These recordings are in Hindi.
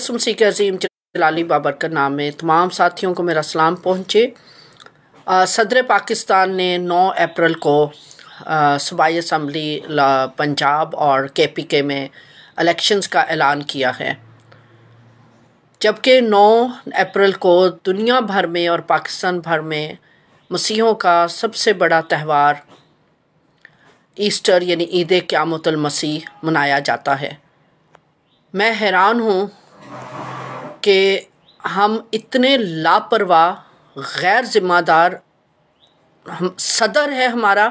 कसम के अजीम जलाली बाबर का नाम में तमाम साथियों को मेरा सलाम पहुँचे सदर पाकिस्तान ने 9 अप्रैल को सूबाई असम्बली पंजाब और के पी के में इलेक्शंस का ऐलान किया है जबकि 9 अप्रैल को दुनिया भर में और पाकिस्तान भर में मसीहों का सबसे बड़ा त्यौहार ईस्टर यानी ईद क्यामतलमसी मसीह मनाया जाता है मैं हैरान हूँ कि हम इतने लापरवाह गैर ज़िम्मेदार हम सदर है हमारा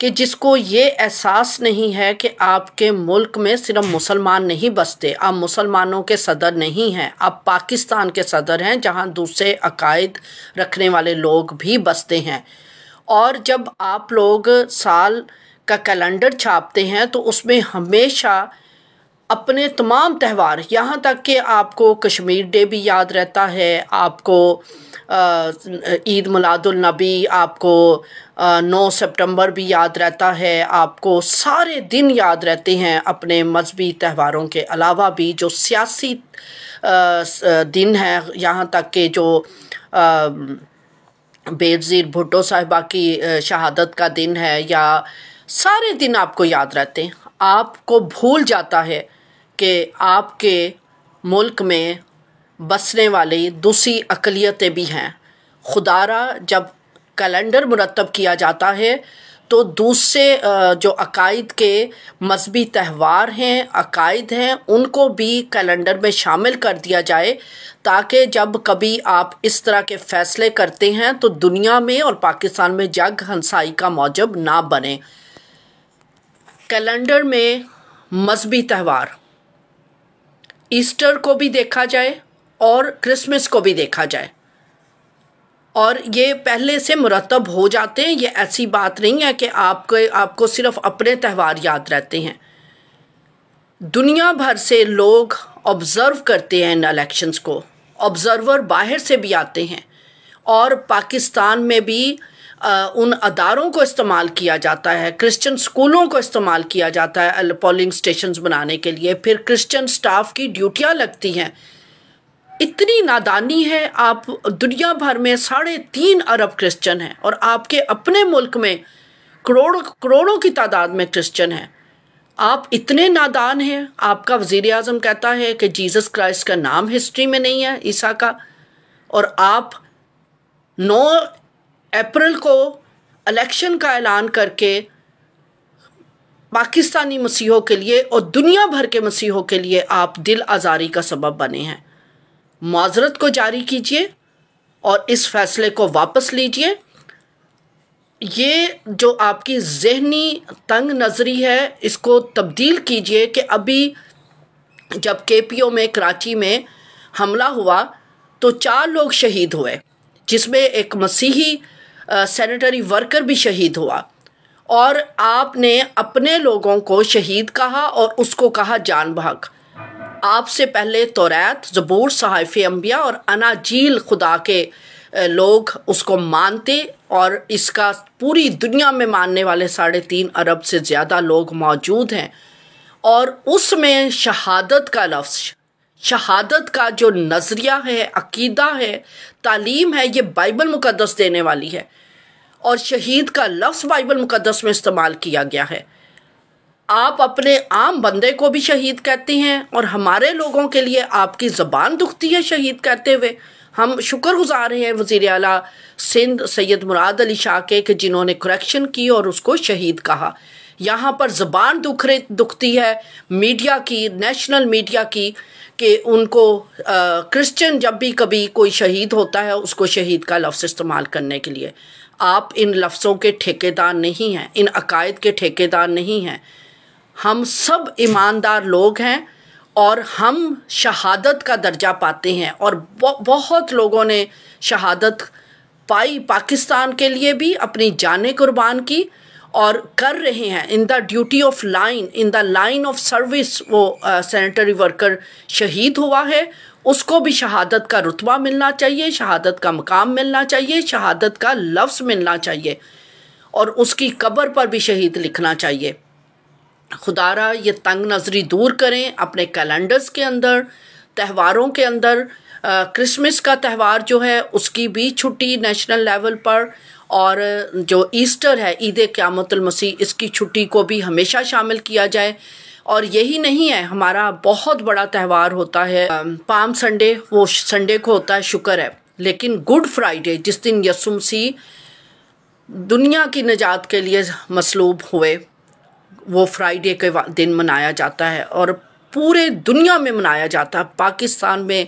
कि जिसको ये एहसास नहीं है कि आपके मुल्क में सिर्फ मुसलमान नहीं बसते आप मुसलमानों के सदर नहीं हैं आप पाकिस्तान के सदर हैं जहां दूसरे अकायद रखने वाले लोग भी बसते हैं और जब आप लोग साल का कैलेंडर छापते हैं तो उसमें हमेशा अपने तमाम त्यौहार यहाँ तक कि आपको कश्मीर डे भी याद रहता है आपको ईद मिलादुलनबी आपको नौ सितंबर भी याद रहता है आपको सारे दिन याद रहते हैं अपने मजहबी त्यौहारों के अलावा भी जो सियासी दिन है यहाँ तक कि जो बेजीर भुट्टो साहिबा की शहादत का दिन है या सारे दिन आपको याद रहते हैं आपको भूल जाता है कि आपके मुल्क में बसने वाली दूसरी अकलीतें भी हैं खुदारा जब कैलेंडर मुरतब किया जाता है तो दूसरे जो अकायद के मजहबी त्यौहार हैं अकायद हैं उनको भी कैलेंडर में शामिल कर दिया जाए ताकि जब कभी आप इस तरह के फ़ैसले करते हैं तो दुनिया में और पाकिस्तान में जग हंसाई का मौजब ना बने कैलेंडर में मजहबी त्यौहार ईस्टर को भी देखा जाए और क्रिसमस को भी देखा जाए और ये पहले से मुरतब हो जाते हैं ये ऐसी बात नहीं है कि आपके आपको सिर्फ अपने त्यौहार याद रहते हैं दुनिया भर से लोग ऑब्ज़र्व करते हैं इन इलेक्शंस को ऑब्ज़र्वर बाहर से भी आते हैं और पाकिस्तान में भी उन अदारों को इस्तेमाल किया जाता है क्रिश्चियन स्कूलों को इस्तेमाल किया जाता है पोलिंग स्टेशन बनाने के लिए फिर क्रिश्चियन स्टाफ की ड्यूटियाँ लगती हैं इतनी नादानी है आप दुनिया भर में साढ़े तीन अरब क्रिश्चियन हैं और आपके अपने मुल्क में करोड़ों करोड़ों की तादाद में क्रिश्चियन हैं आप इतने नादान हैं आपका वज़ी अजम कहता है कि जीसस क्राइस्ट का नाम हिस्ट्री में नहीं है ईसा का और आप नौ अप्रैल को इलेक्शन का ऐलान करके पाकिस्तानी मसीहों के लिए और दुनिया भर के मसीहों के लिए आप दिल आज़ारी का सबब बने हैं माजरत को जारी कीजिए और इस फैसले को वापस लीजिए ये जो आपकी जहनी तंग नज़री है इसको तब्दील कीजिए कि अभी जब के पी ओ में कराची में हमला हुआ तो चार लोग शहीद हुए जिसमें एक मसीही सैनिटरी वर्कर भी शहीद हुआ और आपने अपने लोगों को शहीद कहा और उसको कहा जान भाग आपसे पहले तोरैत जबूर सहाफ़ अम्बिया और अनाजील खुदा के लोग उसको मानते और इसका पूरी दुनिया में मानने वाले साढ़े तीन अरब से ज़्यादा लोग मौजूद हैं और उसमें शहादत का लफ्ज़ शहादत का जो नज़रिया है अकीदा है तालीम है ये बाइबल मुकदस देने वाली है और शहीद का लफ्ज़ बाइबल मुकदस में इस्तेमाल किया गया है आप अपने आम बंदे को भी शहीद कहते हैं और हमारे लोगों के लिए आपकी ज़बान दुखती है शहीद कहते हुए हम शुक्र गुजार हैं वज़ी अला सिंध सैयद मुराद अली शाह के जिन्होंने करेक्शन की और उसको शहीद कहा यहाँ पर ज़बान दुख दुखती है मीडिया की नेशनल मीडिया की कि उनको क्रिश्चियन जब भी कभी कोई शहीद होता है उसको शहीद का लफ्ज़ इस्तेमाल करने के लिए आप इन लफ्ज़ों के ठेकेदार नहीं हैं इन अकायद के ठेकेदार नहीं हैं हम सब ईमानदार लोग हैं और हम शहादत का दर्जा पाते हैं और बहुत लोगों ने शहादत पाई पाकिस्तान के लिए भी अपनी जानें कुर्बान की और कर रहे हैं in the duty of line in the line of service वो सैनिटरी uh, वर्कर शहीद हुआ है उसको भी शहादत का रुतबा मिलना चाहिए शहादत का मकाम मिलना चाहिए शहादत का लफ्ज़ मिलना चाहिए और उसकी कब्र पर भी शहीद लिखना चाहिए खुदारा ये तंग नज़री दूर करें अपने कैलेंडर्स के अंदर त्यौहारों के अंदर क्रिसमस का त्यौहार जो है उसकी भी छुट्टी नेशनल लेवल पर और जो ईस्टर है ईद मसीह इसकी छुट्टी को भी हमेशा शामिल किया जाए और यही नहीं है हमारा बहुत बड़ा त्यौहार होता है पाम संडे वो संडे को होता है शुक्र है लेकिन गुड फ्राइडे जिस दिन यसुमसी दुनिया की निजात के लिए मसलूब हुए वो फ्राइडे के दिन मनाया जाता है और पूरे दुनिया में मनाया जाता है पाकिस्तान में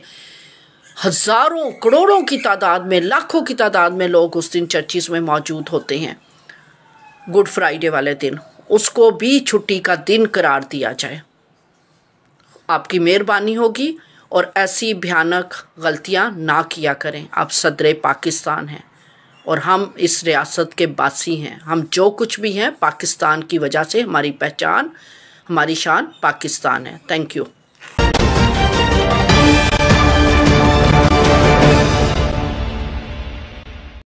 हज़ारों करोड़ों की तादाद में लाखों की तादाद में लोग उस दिन चर्चिस में मौजूद होते हैं गुड फ्राइडे वाले दिन उसको भी छुट्टी का दिन करार दिया जाए आपकी मेहरबानी होगी और ऐसी भयानक गलतियां ना किया करें आप सदर पाकिस्तान हैं और हम इस रियासत के बासी हैं हम जो कुछ भी हैं पाकिस्तान की वजह से हमारी पहचान हमारी शान पाकिस्तान है थैंक यू